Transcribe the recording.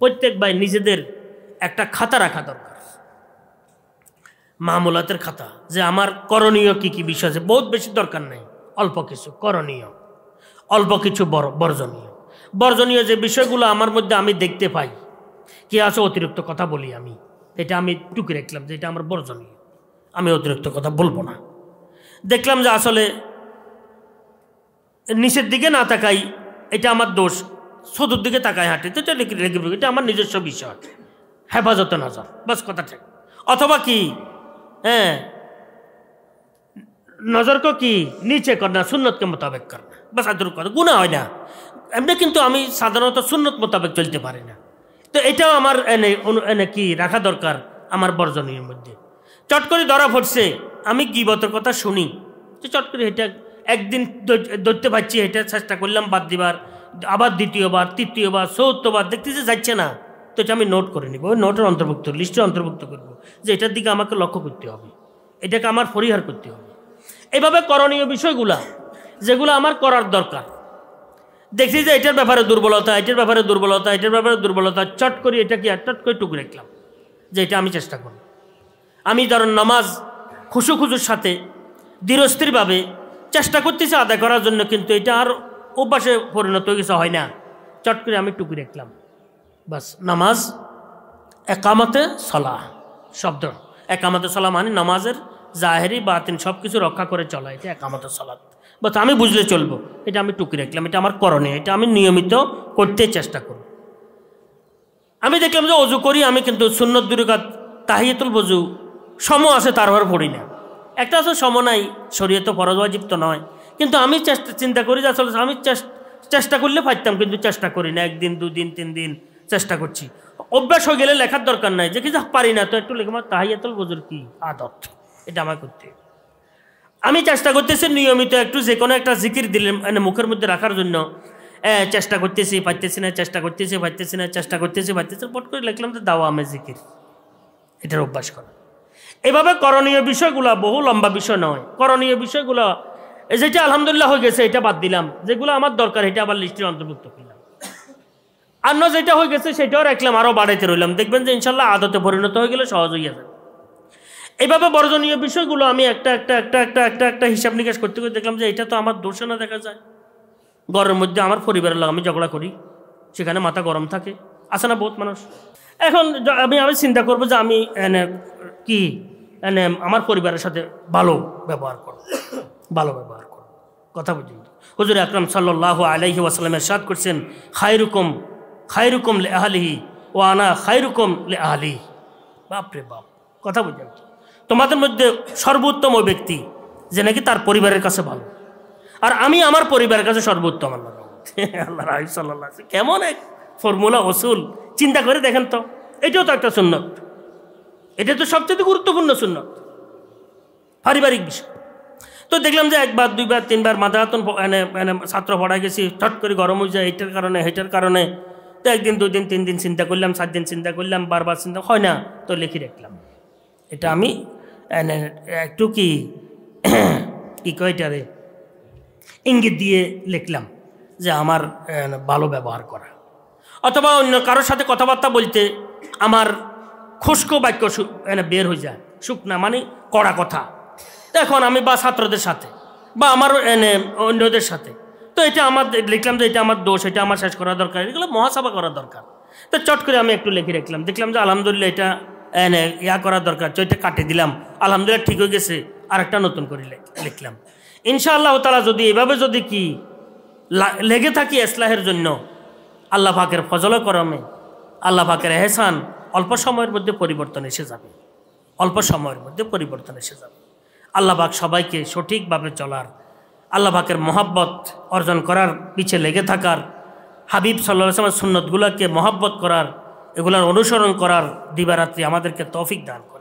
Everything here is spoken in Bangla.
প্রত্যেক ভাই নিজেদের একটা খাতা রাখা দরকার মামলাতের খাতা যে আমার করণীয় কি কি বিষয় আছে বহুত বেশি দরকার নেই অল্প কিছু করণীয় অল্প কিছু বর্জনীয় বর্জনীয় যে বিষয়গুলো আমার মধ্যে আমি দেখতে পাই কি আছে অতিরিক্ত কথা বলি আমি এটা আমি টুকে রাখলাম যে এটা আমার বর্জনীয় আমি অতিরিক্ত কথা বলবো না দেখলাম যে আসলে নিচের দিকে না থাকাই এটা আমার দোষ সদুর দিকে তাকায় হাঁটে তো এটা আমার নিজস্ব বিষয় হেফাজত নজর বাস কথা ঠিক অথবা কি হ্যাঁ নজর কো কি নিচে কর না সুন্নতকে মোতাবেক না বাস আদর কর গুণা হয় না এমনি কিন্তু আমি সাধারণত সুন্নত মোতাবেক চলতে পারি না তো এটাও আমার এনে এনে কি রাখা দরকার আমার বর্জনীয় মধ্যে চট করে ধরা পড়ছে আমি গিবতের কথা শুনি তো চট করে এটা একদিন ধরতে পারছি এটা চেষ্টা করলাম বাদ দিবার আবার দ্বিতীয়বার তৃতীয়বার দেখতে দেখতেছে যাচ্ছে না তো এটা আমি নোট করে নিব ওই নোটের অন্তর্ভুক্ত লিস্টের অন্তর্ভুক্ত করব যে এটার দিকে আমাকে লক্ষ্য করতে হবে এটাকে আমার পরিহার করতে হবে এভাবে করণীয় বিষয়গুলা যেগুলো আমার করার দরকার দেখছি যে এটার ব্যাপারে দুর্বলতা এটার ব্যাপারে দুর্বলতা এটার ব্যাপারে দুর্বলতা চট করে এটাকে কি চট করে টুক রাখলাম যে এটা আমি চেষ্টা করি আমি ধরুন নামাজ খুশু খুশুর সাথে দৃঢ়স্থিরভাবে চেষ্টা করতেছি আদায় করার জন্য কিন্তু এটা আর অভ্যাসে পরিণত হয়ে হয় না চট করে আমি টুকি রাখলাম বাস নামাজ একামতে সলা শব্দ একামতে সলা মানে নামাজের জাহেরি বাতিন সব কিছু রক্ষা করে চলা এটা একামতে সলাৎ বাট আমি বুঝলে চলবো এটা আমি টুকি রাখলাম এটা আমার করণীয় এটা আমি নিয়মিত করতে চেষ্টা করব আমি দেখলাম যে অজু করি আমি কিন্তু সুন্নত দুরিকাত তাহিয়াতুল বজু সম আছে তারপর পড়ি না একটা আছে সম নাই শরীয়ত ফরজ অজিপ্ত নয় কিন্তু আমি চেষ্টা চিন্তা করি যে আসলে আমি চেষ্টা করলে পাইতাম কিন্তু চেষ্টা করি না একদিন দুদিন তিন দিন চেষ্টা করছি অভ্যাস হয়ে গেলে লেখার দরকার নাই যে কি যা পারি না তো একটু লেখে আমার এত গজুর কি আদত এটা আমার করতে আমি চেষ্টা করতেছি নিয়মিত একটু যে কোনো একটা জিকির দিলে মানে মুখের মধ্যে রাখার জন্য চেষ্টা করতেছি পাইতেছি না চেষ্টা করতেছি পাইতেছি না চেষ্টা করতেছি পারতেছি পট করে লিখলাম তো দাও আমি জিকির এটার অভ্যাস করা এভাবে করণীয় বিষয়গুলো বহু লম্বা বিষয় নয় করণীয় বিষয়গুলো এই যেটা আলহামদুলিল্লাহ হয়ে গেছে এটা বাদ দিলাম যেগুলো আমার দরকার এটা আবার লিস্টের অন্তর্ভুক্ত করলাম আর না যেটা হয়ে গেছে সেটাও রাখলাম আরও বাড়াইতে রইলাম দেখবেন যে ইনশাল্লাহ আদতে পরিণত হয়ে গেলে সহজ হয়ে যাবে এইভাবে বর্জনীয় বিষয়গুলো আমি একটা একটা একটা একটা একটা একটা হিসাব নিকাশ করতে করতে দেখলাম যে এটা তো আমার দোষে না দেখা যায় ঘরের মধ্যে আমার পরিবারের লোক আমি ঝগড়া করি সেখানে মাথা গরম থাকে আসে না বহুত মানুষ এখন আমি আমি চিন্তা করবো যে আমি এনে কি এনে আমার পরিবারের সাথে ভালো ব্যবহার করব ভালো ব্যবহার করুন কথা পর্যন্ত হজুর আকরম সাল্লাহ আলহি ওয়াসালামের সাদ করছেন খায়রুকম খায়রুকম লে আহলিহি ও আনা খায়রুকম লে আহলি বাপরে বাপ কথা পর্যন্ত তোমাদের মধ্যে সর্বোত্তম ব্যক্তি যে নাকি তার পরিবারের কাছে ভালো আর আমি আমার পরিবারের কাছে সর্বোত্তম আল্লাহ আল্লাহ রাহিব সাল্লাহ কেমন এক ফর্মুলা ওসুল চিন্তা করে দেখেন তো এটাও তো একটা সুন্নত এটা তো সবচেয়ে গুরুত্বপূর্ণ সুন্নত পারিবারিক বিষয় তো দেখলাম যে একবার দুইবার তিনবার মাথা এনে মানে ছাত্র পড়া গেছি ঠট করে গরম হয়ে যায় এটার কারণে হেটার কারণে তো একদিন দুদিন তিন দিন চিন্তা করলাম সাত দিন চিন্তা করলাম বারবার চিন্তা হয় না তো লিখে রাখলাম এটা আমি একটু কি কি কয়টারে ইঙ্গিত দিয়ে লিখলাম যে আমার ভালো ব্যবহার করা অথবা অন্য কারোর সাথে কথাবার্তা বলতে আমার খুশকো বাক্য বের হয়ে যায় শুকনা মানে কড়া কথা এখন আমি বা ছাত্রদের সাথে বা আমার অন্যদের সাথে তো এটা আমার লিখলাম যে এটা আমার দোষ এটা আমার শেষ করা দরকার এগুলো মহাসভা করা দরকার তো চট করে আমি একটু লিখে রাখলাম দেখলাম যে আলহামদুলিল্লাহ এটা ইয়া করা দরকার তো এটা কাটে দিলাম আলহামদুলিল্লাহ ঠিক হয়ে গেছে আর একটা নতুন করে লিখলাম ইনশাআল্লাহ তারা যদি এভাবে যদি কি লেগে থাকি এসলাহের জন্য আল্লাহ পাকের ফজল করমে আল্লাহ এহসান অল্প সময়ের মধ্যে পরিবর্তন এসে যাবে অল্প সময়ের মধ্যে পরিবর্তন এসে যাবে আল্লাহবাক সবাইকে সঠিকভাবে চলার আল্লাহবাকের মহাব্বত অর্জন করার পিছে লেগে থাকার হাবিব সাল্লাহ আসলামের সুন্নতগুলোকে মহাব্বত করার এগুলার অনুসরণ করার দিবারাত্রি আমাদেরকে তৌফিক দান করে